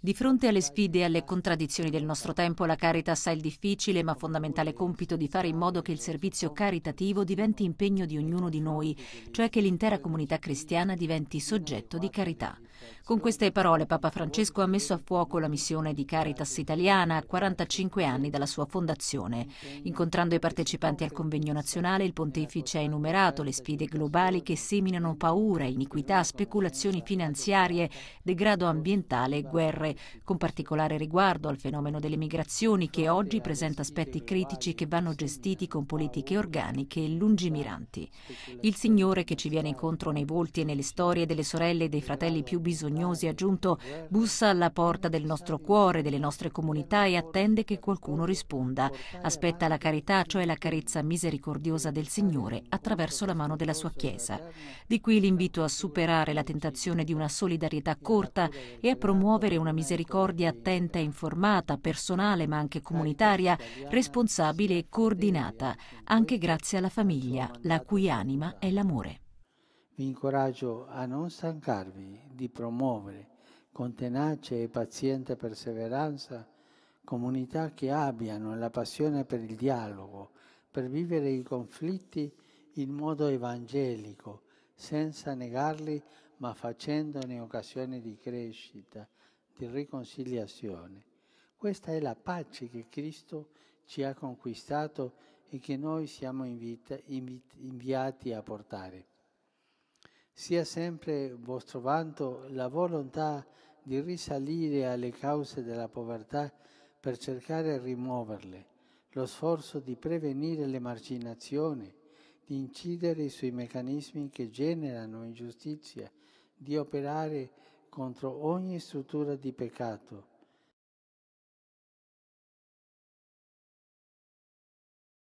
Di fronte alle sfide e alle contraddizioni del nostro tempo, la Caritas ha il difficile ma fondamentale compito di fare in modo che il servizio caritativo diventi impegno di ognuno di noi, cioè che l'intera comunità cristiana diventi soggetto di carità. Con queste parole Papa Francesco ha messo a fuoco la missione di Caritas italiana a 45 anni dalla sua fondazione. Incontrando i partecipanti al convegno nazionale, il pontefice ha enumerato le sfide globali che seminano paura, iniquità, speculazioni finanziarie, degrado ambientale e guerre, con particolare riguardo al fenomeno delle migrazioni che oggi presenta aspetti critici che vanno gestiti con politiche organiche e lungimiranti. Il Signore che ci viene incontro nei volti e nelle storie delle sorelle e dei fratelli più bisognosi, ha giunto, bussa alla porta del nostro cuore, delle nostre comunità e attende che qualcuno risponda. Aspetta la carità, cioè la carezza misericordiosa del Signore attraverso la mano della sua Chiesa. Di qui l'invito a superare la tentazione di una solidarietà corta e a promuovere una misericordia attenta e informata, personale ma anche comunitaria, responsabile e coordinata, anche grazie alla famiglia, la cui anima è l'amore. Vi incoraggio a non stancarvi di promuovere con tenace e paziente perseveranza comunità che abbiano la passione per il dialogo, per vivere i conflitti in modo evangelico, senza negarli ma facendone occasione di crescita, di riconciliazione. Questa è la pace che Cristo ci ha conquistato e che noi siamo invita, invi, inviati a portare sia sempre vostro vanto la volontà di risalire alle cause della povertà per cercare di rimuoverle, lo sforzo di prevenire l'emarginazione, di incidere sui meccanismi che generano ingiustizia, di operare contro ogni struttura di peccato,